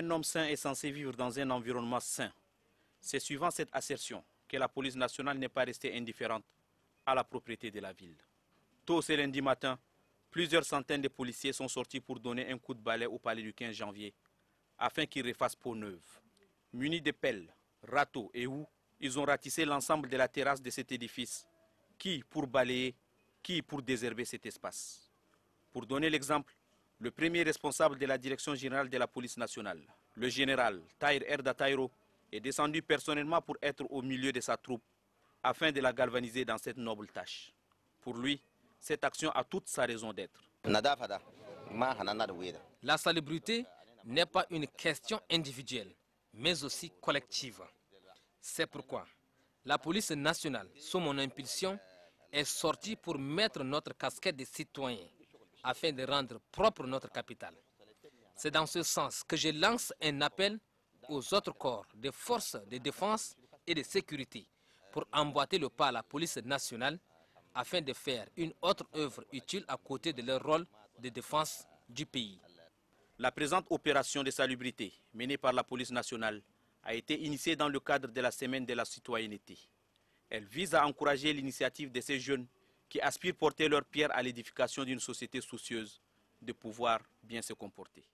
Un homme sain est censé vivre dans un environnement sain. C'est suivant cette assertion que la police nationale n'est pas restée indifférente à la propriété de la ville. Tôt ce lundi matin, plusieurs centaines de policiers sont sortis pour donner un coup de balai au palais du 15 janvier afin qu'il refasse peau neuve. Munis de pelles, râteaux et houes, ils ont ratissé l'ensemble de la terrasse de cet édifice. Qui pour balayer, qui pour désherber cet espace Pour donner l'exemple, le premier responsable de la direction générale de la police nationale, le général Tahir Erda Tairo, est descendu personnellement pour être au milieu de sa troupe afin de la galvaniser dans cette noble tâche. Pour lui, cette action a toute sa raison d'être. La salubrité n'est pas une question individuelle, mais aussi collective. C'est pourquoi la police nationale, sous mon impulsion, est sortie pour mettre notre casquette de citoyen afin de rendre propre notre capitale. C'est dans ce sens que je lance un appel aux autres corps des forces de défense et de sécurité pour emboîter le pas à la police nationale afin de faire une autre œuvre utile à côté de leur rôle de défense du pays. La présente opération de salubrité menée par la police nationale a été initiée dans le cadre de la semaine de la citoyenneté. Elle vise à encourager l'initiative de ces jeunes qui aspirent porter leur pierre à l'édification d'une société soucieuse de pouvoir bien se comporter.